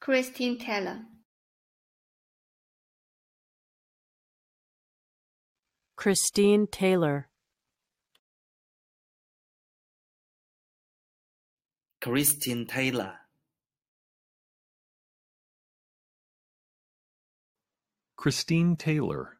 Christine Taylor Christine Taylor Christine Taylor Christine Taylor